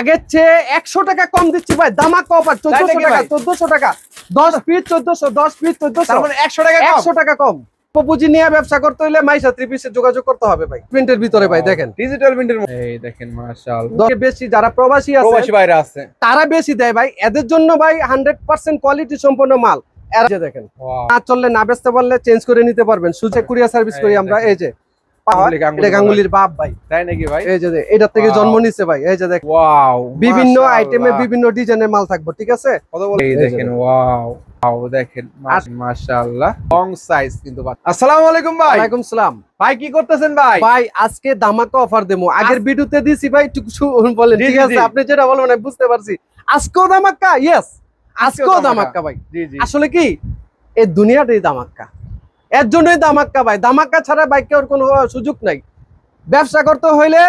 আগের চেয়ে একশো টাকা কম দিচ্ছি ভাই দামা কপার চোদ্দশো টাকা চোদ্দশো টাকা দশ পিস চোদ্দশো দশ পিস চোদ্দশো একশো টাকা মানে একশো টাকা কম বেশি দেয় ভাই এদের জন্য ভাই কোয়ালিটি মাল দেখেন চললে না বেচতে পারলে চেঞ্জ করে নিতে পারবেন সার্ভিস হ্যাঁ। করি আমরা এই যে বিভিন্ন ডিজাইনের ভাই কি করতেছেন ভাই ভাই আজকে ধামাকা অফার দেবো আগের ভিডিওতে দিছি ভাই বলেন ঠিক আছে আপনি যেটা বলবেন বুঝতে পারছি আজকেও দামাক্কা ইয়েস আজকেও ধামাক্কা ভাই আসলে কি এই দুনিয়াটাই দামাক্কা এর জন্যই দামাক্কা ভাই দামাক্কা ছাড়া বাইক কেউ কোনো সুযোগ নাই ব্যবসা করতে হইলে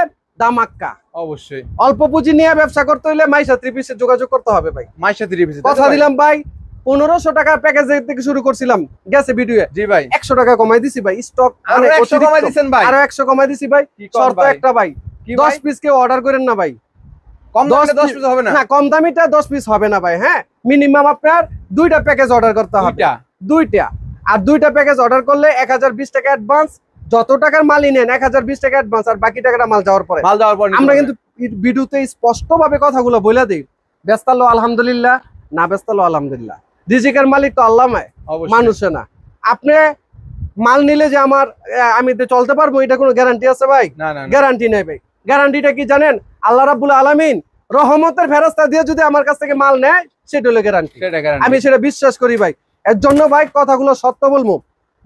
দামাক্কা অবশ্যই অল্প পুঁজি নিয়ে ব্যবসা করতে হইলে মাইশা ত্রিপিসে পিসে যোগাযোগ করতে হবে ভাই মাইশা ত্রিপিসে কথা দিলাম ভাই পনেরোশো টাকার প্যাকেজ থেকে শুরু করছিলাম গেছে ভিডিও জি ভাই একশো টাকা কমাই দিছি ভাই স্টক মানে কমাই দিচ্ছেন ভাই আরো একশো কমাই দিছি ভাই শর্ত একটা ভাই দশ পিস কেউ অর্ডার করেন না ভাই কম দামিটা দশ পিস হবে না ভাই হ্যাঁ মিনিমাম আপনার দুইটা প্যাকেজ অর্ডার করতে হবে দুইটা আর দুইটা প্যাকেজ অর্ডার করলে এক টাকা অ্যাডভান্স যত টাকার মালই নেন এক টাকা অ্যাডভান্স আর বাকি টাকাটা মাল যাওয়ার পরে মাল যাওয়ার পরে আমরা কিন্তু ভিডিওতে স্পষ্টভাবে কথাগুলো বলে দিই ব্যস্তালো আলহামদুলিল্লাহ না ব্যস্তালো আলহামদুলিল্লাহ ডিজিকার মালিক তো আল্লামায় মানুষে না আপনি মাল নিলে যে আমার আমি চলতে পারবো এটা কোনো গ্যারান্টি আছে ভাই গ্যারান্টি নেই ভাই গ্যারান্টিটা কি জানেন আল্লাহ রাবুল আলমিন রহমতের ফেরাস্তা দিয়ে যদি আমার কাছ থেকে মাল নেয় সেটা হলো গ্যারান্টি আমি সেটা বিশ্বাস করি ভাই এর জন্য ভাই কথাগুলো সত্য বলবো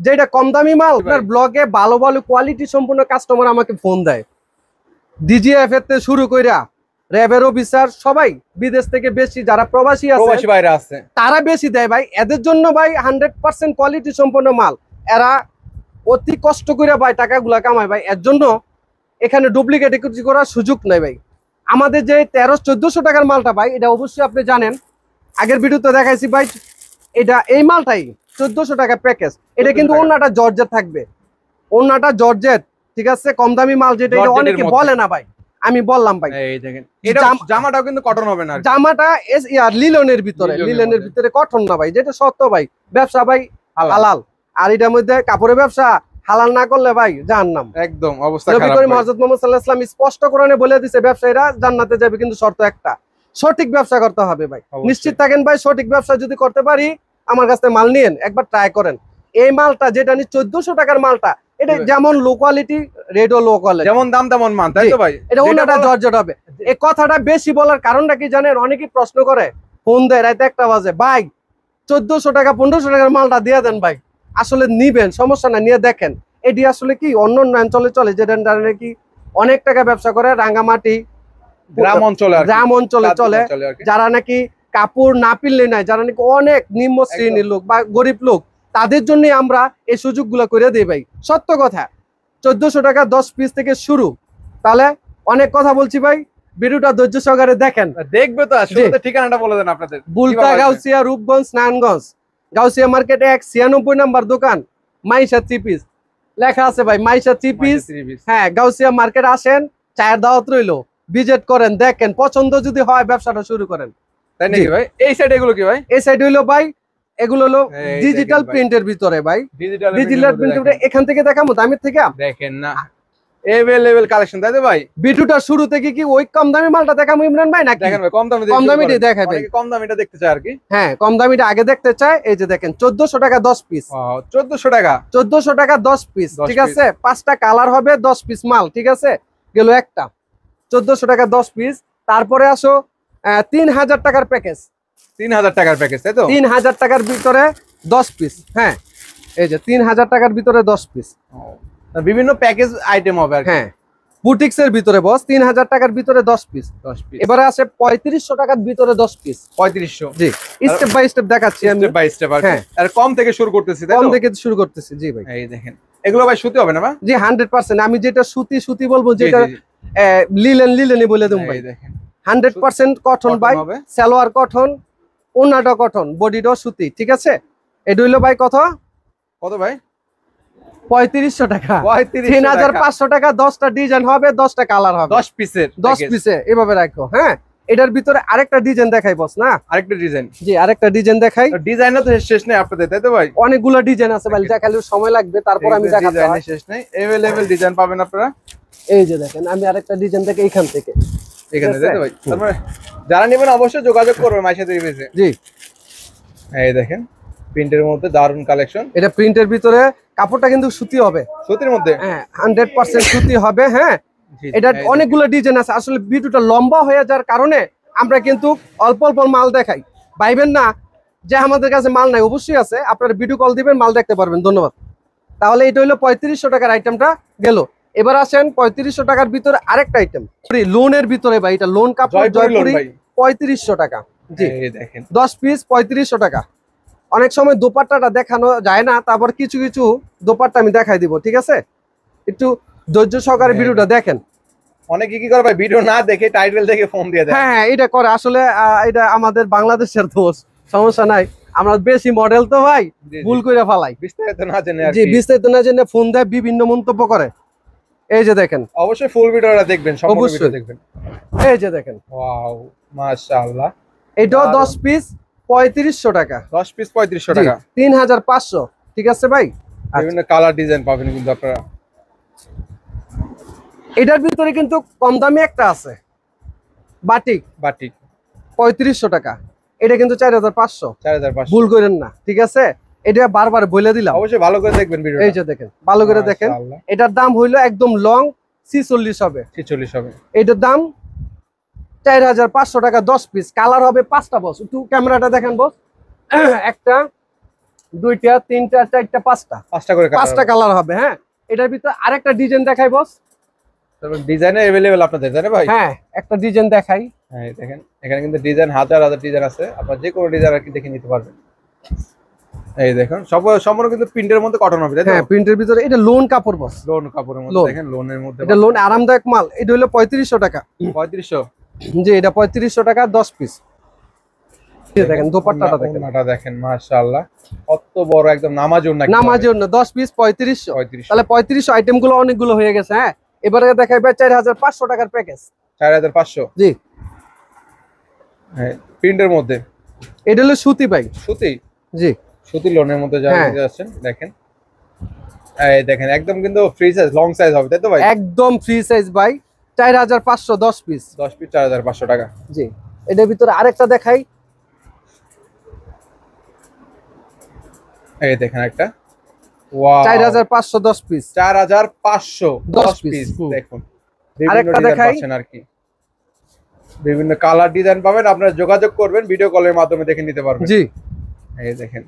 যেটা কম দামি মাল আপনার ব্লগে ভালো ভালো কোয়ালিটি সম্পূর্ণ কাস্টমার আমাকে ফোন দেয় ডিজিএফ এর শুরু কইরা র্যাবের অফিসার সবাই বিদেশ থেকে বেশি যারা প্রবাসী আছে তারা বেশি দেয় ভাই এদের জন্য ভাই হান্ড্রেড পার্সেন্ট কোয়ালিটি সম্পন্ন মাল এরা অতি কষ্ট করে ভাই টাকাগুলা কামায় ভাই এর জন্য এখানে ডুপ্লিকেট ইকুইটি করার সুযোগ নাই ভাই আমাদের যে তেরো চোদ্দশো টাকার মালটা ভাই এটা অবশ্যই আপনি জানেন আগের ভিডিওতে দেখাইছি ভাই এটা এই মালটাই চোদ্দশো টাকা প্যাকেজ এটা কিন্তু অন্যটা জর্জেট থাকবে অন্যটা জর্জেট ঠিক আছে কম দামি মাল যেটা অনেকে বলে না ভাই আমি বললাম ভাই জামাটাও কিন্তু কটন হবে না জামাটা এস ইয়ার লিলনের ভিতরে লিলনের ভিতরে কটন না ভাই যেটা সত্য ভাই ব্যবসা ভাই হালাল আর এটার মধ্যে কাপড়ের ব্যবসা হালাল না করলে ভাই নাম একদম অবস্থা স্পষ্ট করে বলে দিছে ব্যবসায়ীরা জান্নাতে যাবে কিন্তু শর্ত একটা সঠিক ব্যবসা করতে হবে ভাই নিশ্চিত থাকেন ভাই সঠিক ব্যবসা যদি করতে পারি আমার কাছ থেকে মাল নিয়েন একবার ট্রাই করেন এই মালটা যেটা নি চোদ্দশো টাকার মালটা এটা যেমন লো কোয়ালিটি রেডও লো কোয়ালিটি যেমন দাম তেমন মাল তাই তো ভাই এটা ওনাটা জর্জট হবে এই কথাটা বেশি বলার কারণটা কি জানেন অনেকেই প্রশ্ন করে ফোন দেয় রাইতে একটা বাজে ভাই চোদ্দশো টাকা পনেরোশো টাকার মালটা দিয়ে দেন ভাই আসলে নিবেন সমস্যা না নিয়ে দেখেন এটি আসলে কি অন্য অন্য অঞ্চলে চলে যেটা কি অনেক টাকা ব্যবসা করে রাঙ্গামাটি গ্রাম অঞ্চলে গ্রাম অঞ্চলে চলে যারা নাকি কাপড় না পিনলে নাই যারা নাকি অনেক নিম্ন শ্রেণীর লোক বা গরিব লোক তাদের জন্য আমরা এই সুযোগ গুলো করে দিই ভাই সত্য কথা চোদ্দশো টাকা দশ পিস থেকে শুরু তাহলে অনেক কথা বলছি ভাই ভিডিওটা ধৈর্য সহকারে দেখেন দেখবে তো ঠিকানাটা বলে দেন আপনাদের বুলতা গাউসিয়া রূপগঞ্জ নারায়ণগঞ্জ গাউসিয়া মার্কেট এক ছিয়ানব্বই নাম্বার দোকান মাইশা থ্রি লেখা আছে ভাই মাইশা থ্রি হ্যাঁ গাউসিয়া মার্কেট আসেন চায়ের দাওয়াত রইলো ভিজিট করেন দেখেন পছন্দ যদি হয় ব্যবসাটা শুরু করেন তাই নাকি ভাই এই সাইড এগুলো কি ভাই এই সাইড হইলো ভাই এগুলো হলো ডিজিটাল প্রিন্টের ভিতরে ভাই ডিজিটাল প্রিন্টের এখান থেকে দেখাবো দামের থেকে দেখেন না কালেকশন তাই তো ভাই শুরু থেকে কি ওই কম দামি মালটা কম দামি কম দামিটা কম দামিটা দেখতে আর কি হ্যাঁ কম দামিটা আগে দেখতে এই যে দেখেন টাকা পিস টাকা টাকা পিস ঠিক আছে পাঁচটা কালার হবে দশ পিস মাল ঠিক আছে গেল একটা চোদ্দশো টাকা দশ পিস তারপরে আসো তিন হাজার টাকার প্যাকেজ তিন হাজার টাকার প্যাকেজ তাই তো তিন হাজার টাকার ভিতরে দশ পিস হ্যাঁ এই যে তিন হাজার টাকার ভিতরে দশ পিস বিভিন্ন প্যাকেজ আইটেম হবে হ্যাঁ বুটিক্স এর ভিতরে বস তিন হাজার টাকার ভিতরে দশ পিস দশ পিস এবারে আছে পঁয়ত্রিশশো টাকার ভিতরে দশ পিস পঁয়ত্রিশশো জি স্টেপ বাই স্টেপ দেখাচ্ছি স্টেপ বাই স্টেপ হ্যাঁ আর কম থেকে শুরু করতেছি কম থেকে শুরু করতেছি জি ভাই এই দেখেন এগুলো ভাই সুতি হবে না জি হান্ড্রেড পার্সেন্ট আমি যেটা সুতি সুতি বলবো যেটা লিলেন লিলেনই বলে দেব ভাই হান্ড্রেড পার্সেন্ট কটন বাই সালোয়ার কটন ওনাটা কটন সুতি ঠিক আছে এ হইলো ভাই কত কত ভাই পঁয়ত্রিশশো টাকা পাঁচশো টাকা দশটা ডিজাইন হবে দশটা কালার হবে দশ দশ পিসে এভাবে রাখো হ্যাঁ এটার ভিতরে আরেকটা ডিজাইন দেখাই বস না আরেকটা ডিজাইন আরেকটা ডিজাইন দেখাই ডিজাইন তো শেষ নেই আপনাদের তাই তো ভাই অনেকগুলো ডিজাইন আছে ভাই সময় লাগবে তারপর আমি শেষ নেই ডিজাইন পাবেন আপনারা এই যে দেখেন আমি আরেকটা ডিজাইন দেখে এইখান থেকে যারা নেবেন অবশ্যই যোগাযোগ করবেন জি এই দেখেন প্রিন্টের মধ্যে দারুন কালেকশন এটা প্রিন্টের ভিতরে কাপড়টা কিন্তু সুতি হবে সুতির মধ্যে হ্যাঁ, সুতি হবে হ্যাঁ এটা অনেকগুলো ডিজাইন আছে আসলে ভিডিওটা লম্বা হয়ে যাওয়ার কারণে আমরা কিন্তু অল্প অল্প মাল দেখাই পাইবেন না যে আমাদের কাছে মাল নাই অবশ্যই আছে আপনারা ভিডিও কল দিবেন মাল দেখতে পারবেন ধন্যবাদ তাহলে এটা হলো পঁয়ত্রিশশো টাকার আইটেমটা গেল এবার আসেন পঁয়ত্রিশশো টাকার ভিতরে আরেকটা আইটেম লোনের ভিতরে ভাই এটা লোন কাপড় জয়পুরি পঁয়ত্রিশশো টাকা জি দেখেন দশ পিস পঁয়ত্রিশশো টাকা অনেক সময় দোপাট্টাটা দেখানো যায় না তারপর কিছু কিছু দোপাট্টা আমি দেখাই দিব ঠিক আছে একটু ধৈর্য সহকারে হ্যাঁ। ভিডিওটা দেখেন কি করে ভাই ভিডিও না দেখে দেখে ফোন হ্যাঁ, হ্যাঁ এটা করে আসলে এটা আমাদের বাংলাদেশের দোষ সমস্যা নাই আমরা বেশি মডেল তো ভুল করে বিস্তারিত বিস্তারিত না জেনে ফোন দেয় বিভিন্ন মন্তব্য করে এই যে দেখেন অবশ্যই ফুল ভিডিওটা দেখবেন ভিডিও দেখবেন এই যে দেখেন ওয়াও মাশাআল্লাহ এটা 10 পিস 3500 টাকা 10 পিস 3500 টাকা 3500 ঠিক আছে ভাই বিভিন্ন কালার ডিজাইন পাবেন কিন্তু আপনারা এটার ভিতরে কিন্তু কম দামি একটা আছে বাটিক বাটিক 3500 টাকা এটা কিন্তু 4500 4500 ভুল করেন না ঠিক আছে এটা বারবার বলে দিলাম অবশ্যই ভালো করে দেখবেন ভিডিও এই যে দেখেন ভালো করে দেখেন এটার দাম হইলো একদম লং 46 হবে 46 হবে এটার দাম চার হাজার পাঁচশো টাকা দশ পিস কালার হবে পাঁচটা বস একটু ক্যামেরাটা দেখেন বস একটা দুইটা তিনটা চারটা পাঁচটা পাঁচটা করে পাঁচটা কালার হবে হ্যাঁ এটার ভিতরে আরেকটা ডিজাইন দেখাই বস ডিজাইন अवेलेबल আপনাদের জানেন ভাই হ্যাঁ একটা ডিজাইন দেখাই হ্যাঁ দেখেন এখানে কিন্তু ডিজাইন হাজার হাজার ডিজাইন আছে আপনারা যে কোনো ডিজাইন আর কি দেখে নিতে পারবেন এই দেখেন সব সম্পূর্ণ কিন্তু প্রিন্টের মধ্যে কটন হবে হ্যাঁ প্রিন্টের ভিতরে এটা লোন কাপড় বস লোন কাপড়ের মধ্যে দেখেন লোনের মধ্যে এটা লোন আরামদায়ক মাল এটা হলো 3500 টাকা 3500 জি এটা 3500 টাকা 10 পিস দেখেন দোপাট্টাটা দেখেন ওনাটা দেখেন মাশাআল্লাহ কত বড় একদম নামাজ ওনা নামাজ ওনা 10 পিস 3500 তাহলে 3500 আইটেম গুলো অনেকগুলো হয়ে গেছে হ্যাঁ এবারে দেখাইবে 4500 টাকার প্যাকেজ 4500 জি হ্যাঁ প্রিন্টের মধ্যে এটা হলো সুতি ভাই সুতি জি সুতি লোনের মধ্যে যা আছেন হ্যাঁ। দেখেন এই দেখেন একদম কিন্তু ফ্রি সাইজ লং সাইজ হবে তাই তো ভাই একদম ফ্রি সাইজ ভাই 4510 পিস 10 পিস 4500 টাকা জি এটার ভিতরে আরেকটা দেখাই এই দেখেন একটা ওয়াও 4510 পিস 4510 পিস দেখুন আরেকটা দেখাই আর কি বিভিন্ন কালার ডিজাইন পাবেন আপনারা যোগাযোগ করবেন ভিডিও কলের মাধ্যমে দেখে নিতে পারবেন জি এই দেখেন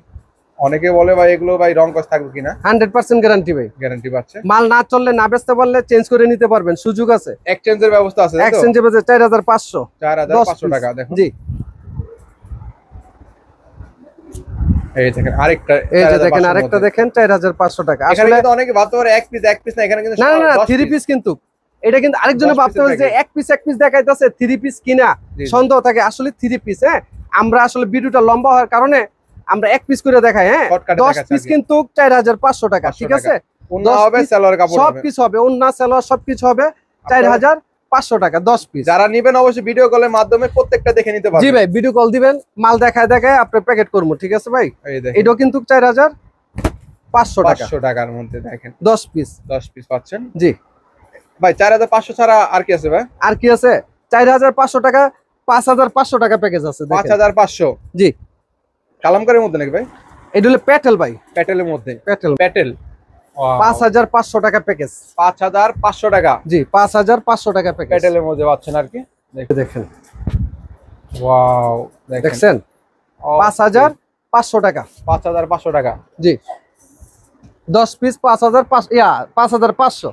অনেকে বলে ভাই এগুলো ভাই রং কস থাকবে কিনা 100% গ্যারান্টি ভাই গ্যারান্টি মাল না চললে না বেচতে পারলে চেঞ্জ করে নিতে পারবেন সুযোগ আছে এক্সচেঞ্জের ব্যবস্থা আছে এক্সচেঞ্জে 4500 4500 টাকা দেখো জি এই দেখেন আরেকটা এই যে দেখেন আরেকটা দেখেন 4500 টাকা আসলে অনেকে ভাবতে পারে এক পিস এক পিস না এখানে কিন্তু না না 3 পিস কিন্তু এটা কিন্তু আরেকজনে ভাবতে পারে যে এক পিস এক পিস দেখাইতাছে 3 পিস কিনা সন্দেহ থাকে আসলে 3 পিস হ্যাঁ আমরা আসলে ভিডিওটা লম্বা হওয়ার কারণে আমরা এক পিস করে দেখাই হ্যাঁ দশ পিস কিন্তু চার হাজার পাঁচশো টাকা ঠিক আছে সব পিস হবে অন্য সেলোয়ার সব কিছু হবে চার হাজার পাঁচশো টাকা দশ পিস যারা নিবেন অবশ্যই ভিডিও কলের মাধ্যমে প্রত্যেকটা দেখে নিতে ভাই ভিডিও কল দিবেন মাল দেখায় দেখায় আপনি প্যাকেট করবো ঠিক আছে ভাই কিন্তু চার হাজার পাঁচশো টাকার মধ্যে দেখেন দশ পিস দশ পিস জি ভাই চার হাজার পাঁচশো ছাড়া আর কি আছে ভাই আর কি আছে চার হাজার পাঁচশো টাকা পাঁচ হাজার পাঁচশো টাকা প্যাকেজ আছে পাঁচ হাজার পাঁচশো জি কালামকারের মধ্যে নাকি ভাই এটা হলো প্যাটেল ভাই প্যাটেলের মধ্যে প্যাটেল প্যাটেল পাঁচ হাজার পাঁচশো টাকা প্যাকেজ পাঁচ হাজার পাঁচশো টাকা জি পাঁচ হাজার পাঁচশো টাকা মধ্যে আর কি দেখেন ওয়াও পাঁচ হাজার পাঁচশো টাকা পাঁচ হাজার পাঁচশো টাকা জি দশ পিস পাঁচ হাজার ইয়া পাঁচ হাজার পাঁচশো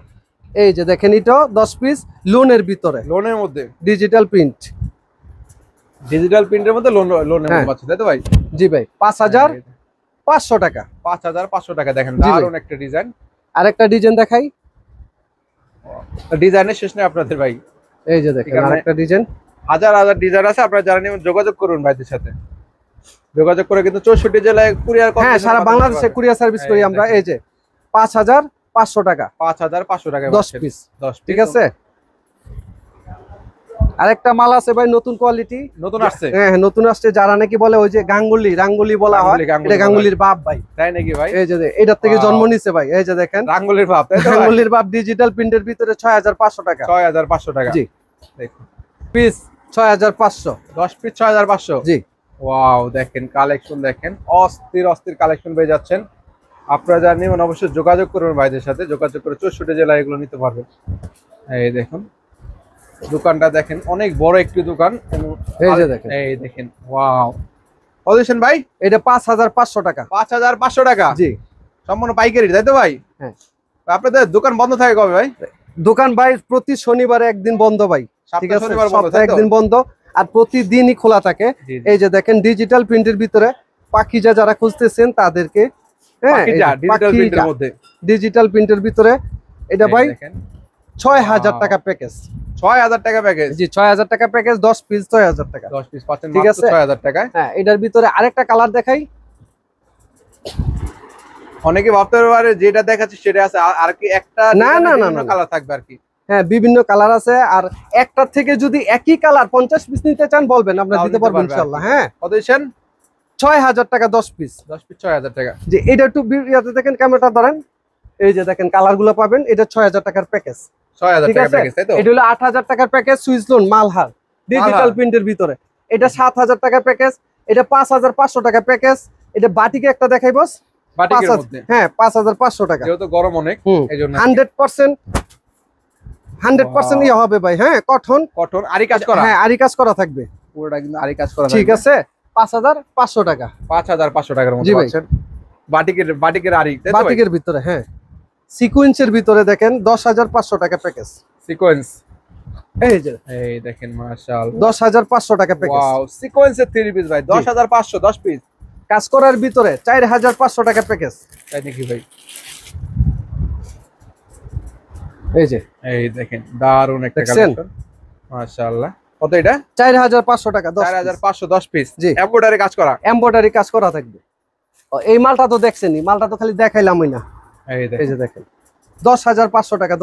এই যে দেখেন এটা দশ পিস লোনের ভিতরে লোনের মধ্যে ডিজিটাল প্রিন্ট ডিজিটাল প্রিন্টের মধ্যে লোন মধ্যে পাচ্ছে তাই তো ভাই জি ভাই 5000 500 হ্যাঁ, পাঁচশো টাকা পাঁচ হাজার পাঁচশো টাকা দেখেন দারুণ একটা ডিজাইন আরেকটা ডিজাইন দেখাই ডিজাইনের শেষ নেই আপনাদের ভাই এই যে দেখেন আরেকটা ডিজাইন হাজার হাজার ডিজাইন আছে আপনারা যারা নিয়ে যোগাযোগ করুন ভাইদের সাথে যোগাযোগ করে কিন্তু চৌষট্টি জেলায় কুরিয়ার হ্যাঁ সারা বাংলাদেশে কুরিয়ার সার্ভিস করি আমরা এই যে পাঁচ হাজার পাঁচশো টাকা পাঁচ হাজার পাঁচশো টাকা দশ পিস দশ ঠিক আছে আরেকটা মাল আছে ভাই নতুন কোয়ালিটি নতুন আসছে হ্যাঁ নতুন আসছে যারা নাকি বলে ওই যে গাঙ্গুলি রাঙ্গুলি বলা হয় এটা গাঙ্গুলির বাপ ভাই তাই নাকি ভাই এই যে এটার থেকে জন্ম নিছে ভাই এই যে দেখেন রাঙ্গুলির বাপ রাঙ্গুলির বাপ ডিজিটাল প্রিন্টের ভিতরে 6500 টাকা 6500 টাকা জি দেখুন পিস 6500 10 পিস 6500 জি ওয়াও দেখেন কালেকশন দেখেন অস্থির অস্থির কালেকশন পেয়ে যাচ্ছেন আপনারা যারা অবশ্যই যোগাযোগ করবেন ভাইদের সাথে যোগাযোগ করে চৌষট্টি জেলায় এগুলো নিতে পারবেন এই দেখুন দোকানটা দেখেন অনেক বড় একটি দোকান দেখেন দেখেন ভাই এটা পাঁচ হাজার পাঁচশো টাকা পাঁচ হাজার পাঁচশো টাকা জি সম্পূর্ণ পাইকারি তাই তো ভাই হ্যাঁ আপনাদের দোকান বন্ধ থাকে কবে ভাই দোকান ভাই প্রতি শনিবারে একদিন বন্ধ ভাই একদিন বন্ধ আর প্রতিদিনই খোলা থাকে এই যে দেখেন ডিজিটাল প্রিন্টের ভিতরে পাখিজা যারা খুঁজতেছেন তাদেরকে ডিজিটাল হ্যাঁ, প্রিন্টের ভিতরে এটা ভাই ছয় হাজার টাকা প্যাকেজ ছয় হাজার টাকা প্যাকেজ ছয় হাজার টাকা প্যাকেজ দশ পিস ছয় হাজার টাকা হ্যাঁ, এটার ভিতরে আরেকটা কালার দেখাই অনেকে ভাবতে যেটা সেটা আছে হ্যাঁ বিভিন্ন কালার আছে আর একটার থেকে যদি একই কালার পঞ্চাশ পিস নিতে চান বলবেন আমরা দিতে পারবেন ইনশাল্লাহ হ্যাঁ ছয় হাজার টাকা দশ পিস দশ পিস ছয় হাজার টাকা যে এটা একটু দেখেন ক্যামেরাটা দাঁড়ান এই যে দেখেন কালারগুলো পাবেন এটা ছয় হাজার টাকার প্যাকেজ 6000 টাকা প্যাকেজ এটা হলো 8000 টাকার প্যাকেজ সুইস মালহার ডিজিটাল প্রিন্টের ভিতরে এটা সাত হাজার টাকা প্যাকেজ এটা পাঁচ হাজার পাঁচশো টাকা প্যাকেজ এটা বাটিকে একটা দেখাই বস বাটিকের মধ্যে হ্যাঁ টাকা যেহেতু গরম অনেক এজন্য 100% হবে ভাই হ্যাঁ কটন কটন আরি করা হ্যাঁ আরি করা থাকবে পুরোটা করা ঠিক আছে 5500 টাকা 5500 টাকার মধ্যে পাচ্ছেন বাটিকের বাটিকের আরি বাটিকের ভিতরে হ্যাঁ সিকোয়েন্সের ভিতরে দেখেন দশ হাজার পাঁচশো টাকা প্যাকেজ সিকোয়েন্স এই যে এই দেখেন মার্শাল দশ হাজার পাঁচশো টাকা প্যাকেজ সিকোয়েন্সের থ্রি পিস ভাই দশ হাজার পাঁচশো দশ পিস কাজ করার ভিতরে চার হাজার পাঁচশো টাকা প্যাকেজ তাই দেখি ভাই এই যে এই দেখেন দারুন একটা কালেকশন মাশাআল্লাহ কত এটা 4500 টাকা 4510 পিস জি এমব্রয়ডারি কাজ করা এমব্রয়ডারি কাজ করা থাকবে এই মালটা তো দেখছেনই মালটা তো খালি দেখাইলামই না দশ হাজার পাঁচশো টাকা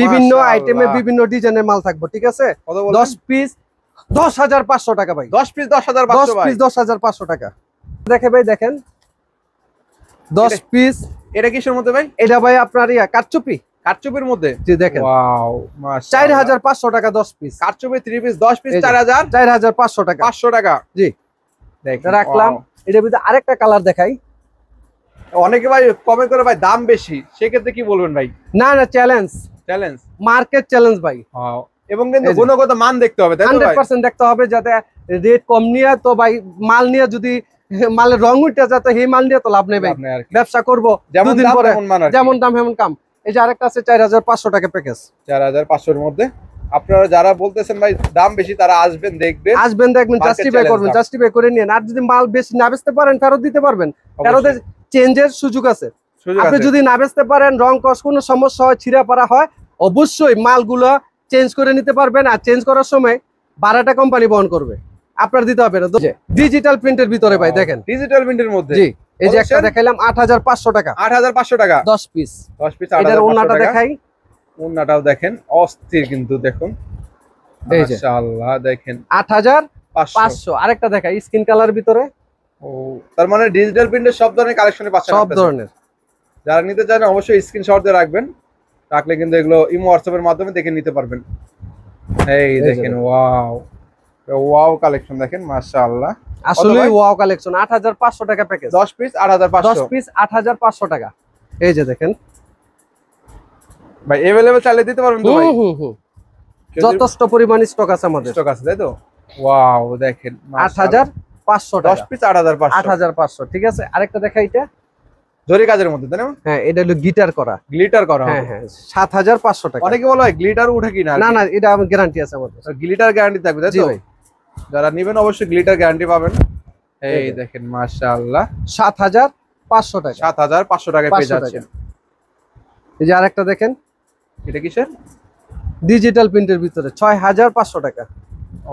বিভিন্ন আইটেমে বিভিন্ন ডিজাইনের মাল থাকবো ঠিক আছে দশ পিস দশ হাজার পাঁচশো টাকা ভাই দশ পিস দশ হাজার দশ পিস দশ হাজার পাঁচশো টাকা দেখে ভাই দেখেন দশ পিস এটা কিসের মধ্যে ভাই এটা ভাই আপনার ইয়া কাটচুপি কাটচুপির মধ্যে জি দেখেন চার হাজার পাঁচশো টাকা দশ পিস কাটচুপি থ্রি পিস দশ পিস চার হাজার চার হাজার পাঁচশো টাকা পাঁচশো টাকা জি রাখলাম এটা ভিতরে আরেকটা কালার দেখাই অনেকে ভাই কমে করে ভাই দাম বেশি সেক্ষেত্রে কি বলবেন ভাই না না চ্যালেঞ্জ চ্যালেঞ্জ মার্কেট চ্যালেঞ্জ ভাই এবং কিন্তু গুণগত মান দেখতে হবে দেখতে হবে যাতে রেট কম নিয়ে তো ভাই মাল নিয়ে যদি মালের রং উঠে যাতে সেই মাল নিয়ে তো লাভ নেবে ভাই ব্যবসা করবো যেমন যেমন দাম হেমন কাম এই যে আরেকটা আছে চার হাজার পাঁচশো টাকা প্যাকেজ চার হাজার পাঁচশোর মধ্যে আপনারা যারা বলতেছেন ভাই দাম বেশি তারা আসবেন দেখবেন আসবেন দেখবেন জাস্টিফাই করবেন জাস্টিফাই করে নিন আর যদি মাল বেশি না বেচতে পারেন ফেরত দিতে পারবেন ফেরতের চেঞ্জের সুযোগ আছে আপনি যদি না বেচতে পারেন রং কস কোনো সমস্যা হয় ছিঁড়া ছিঁড়াপাড়া হয় অবশ্যই মালগুলো চেঞ্জ করে নিতে পারবেন আর চেঞ্জ করার সময় বারোটা কোম্পানি বহন করবে আপনার দিতে হবে না ডিজিটাল প্রিন্টের ভিতরে ভাই দেখেন ডিজিটাল প্রিন্টের মধ্যে জি এই যে একটা দেখাইলাম আট হাজার পাঁচশো টাকা আট হাজার পাঁচশো টাকা দশ পিস দশ পিস এটার ওন্নাটা দেখাই ওন্নাটাও দেখেন অস্থির কিন্তু দেখুন মাশাআল্লাহ দেখেন 8500 আরেকটা দেখা স্কিন কালার ভিতরে ও তার মানে ডিজিটাল প্রিন্টের সব ধরনের কালেকশনে পাচ্ছেন সব ধরনের যারা নিতে চান অবশ্যই স্ক্রিনশট দিয়ে রাখবেন রাখলে কিন্তু এগুলো ইমো হোয়াটসঅ্যাপের মাধ্যমে দেখে নিতে পারবেন এই দেখেন ওয়াও ওয়াও কালেকশন দেখেন মাশাআল্লাহ আসলে ওয়াও কালেকশন 8500 টাকা প্যাকেজ 10 পিস 8500 10 পিস 8500 টাকা এই যে দেখেন ভাই अवेलेबल চালিয়ে দিতে পারবেন তো ভাই হুম হুম যথেষ্ট পরিমাণ স্টক আছে আমাদের স্টক আছে তাই তো ওয়াও দেখেন 8500 টাকা 10 পিস 8500 8500 ঠিক আছে আরেকটা দেখা এটা জরি কাজের মধ্যে তাই না হ্যাঁ এটা হলো গিটার করা গ্লিটার করা হ্যাঁ হ্যাঁ 7500 টাকা অনেকে বলে গ্লিটার উঠে কিনা না না এটা আমার গ্যারান্টি আছে আমাদের গ্লিটার গ্যারান্টি থাকবে তাই তো যারা নেবেন অবশ্যই গ্লিটার গ্যারান্টি পাবেন এই দেখেন মাশাআল্লাহ 7500 টাকা 7500 টাকায় পেয়ে যাচ্ছেন এই যে আরেকটা দেখেন এটা স্যার ডিজিটাল প্রিন্টের ভিতরে ছয় হাজার পাঁচশো টাকা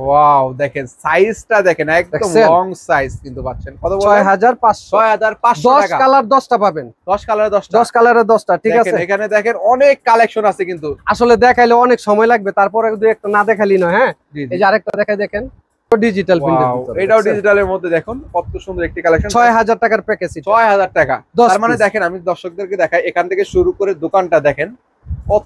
ওয়াও দেখেন সাইজটা দেখেন একদম লং সাইজ কিন্তু পাচ্ছেন কত 6500 6500 টাকা 10 কালার টা পাবেন 10 কালারে টা 10 কালারে টা ঠিক আছে এখানে দেখেন অনেক কালেকশন আছে কিন্তু আসলে দেখাইলে অনেক সময় লাগবে তারপরে দুই একটা না দেখালি না হ্যাঁ এই যে আরেকটা দেখাই দেখেন ডিজিটাল প্রিন্টের এটাও ডিজিটালের মধ্যে দেখুন কত সুন্দর একটি কালেকশন 6000 টাকার প্যাকেজ 6000 টাকা তার মানে দেখেন আমি দর্শকদেরকে দেখাই এখান থেকে শুরু করে দোকানটা দেখেন কত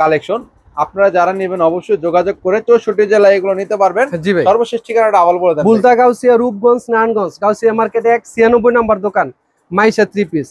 কালেকশন আপনারা যারা নেবেন অবশ্যই যোগাযোগ করে চৌষট্টি জেলায় এগুলো নিতে পারবেন সর্বশেষ ঠিকানাটা আবার বলে দেন বুলতা গাউসিয়া রূপগঞ্জ নারায়ণগঞ্জ গাউসিয়া মার্কেটে এক ছিয়ানব্বই নম্বর দোকান মাইশা থ্রি পিস